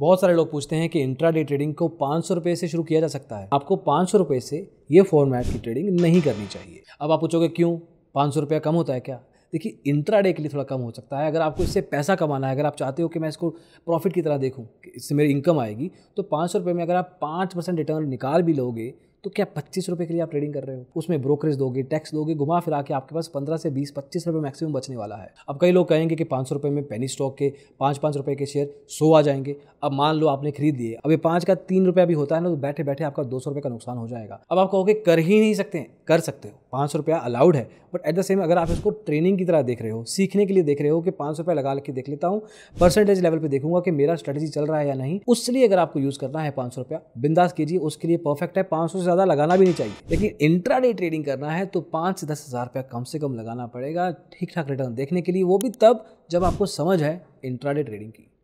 बहुत सारे लोग पूछते हैं कि इंट्रा डे ट्रेडिंग को पाँच सौ रुपये से शुरू किया जा सकता है आपको पाँच सौ रुपये से ये फॉर्मेट की ट्रेडिंग नहीं करनी चाहिए अब आप पूछोगे क्यों पाँच सौ कम होता है क्या देखिए इंट्रा डे के लिए थोड़ा कम हो सकता है अगर आपको इससे पैसा कमाना है अगर आप चाहते हो कि मैं इसको प्रॉफिट की तरह देखूँ इससे मेरी इनकम आएगी तो पाँच सौ रुपये में अगर आप पाँच परसेंट रिटर्न निकाल भी लोगे तो क्या पच्चीस रुपये के लिए आप ट्रेडिंग कर रहे हो उसमें ब्रोकरेज दोगे टैक्स दोगे घुमा फिरा के आपके पास पंद्रह से बीस पच्चीस रुपये मैक्सिमम बचने वाला है अब कई लोग कहेंगे कि पाँच सौ रुपये में पेनी स्टॉक के पाँच पाँच रुपये के शेयर सो आ जाएंगे अब मान लो आपने खरीद लिए अब ये पाँच का तीन रुपया भी होता है ना तो बैठे बैठे आपका दो सौ रुपये का नुकसान हो जाएगा अब आप कहोगे कर ही नहीं सकते कर सकते हो पाँच सौ रुपया अलाउड है बट एट द सेम अगर आप इसको ट्रेनिंग की तरह देख रहे हो सीखने के लिए देख रहे हो कि पाँच सौ रुपया लगा के देख लेता हूँ परसेंटेज लेवल पर देखूंगा कि मेरा स्ट्रेटेजी चल रहा है या नहीं लिए अगर आपको यूज़ करना है पाँच सौ रुपया बिंदास कीजिए उसके लिए परफेक्ट है पाँच सौ ज़्यादा लगाना भी नहीं चाहिए लेकिन इंट्रा डे ट्रेडिंग करना है तो पाँच से दस हज़ार रुपया कम से कम लगाना पड़ेगा ठीक ठाक रिटर्न देखने के लिए वो भी तब जब आपको समझ है इंट्रा डे ट्रेडिंग की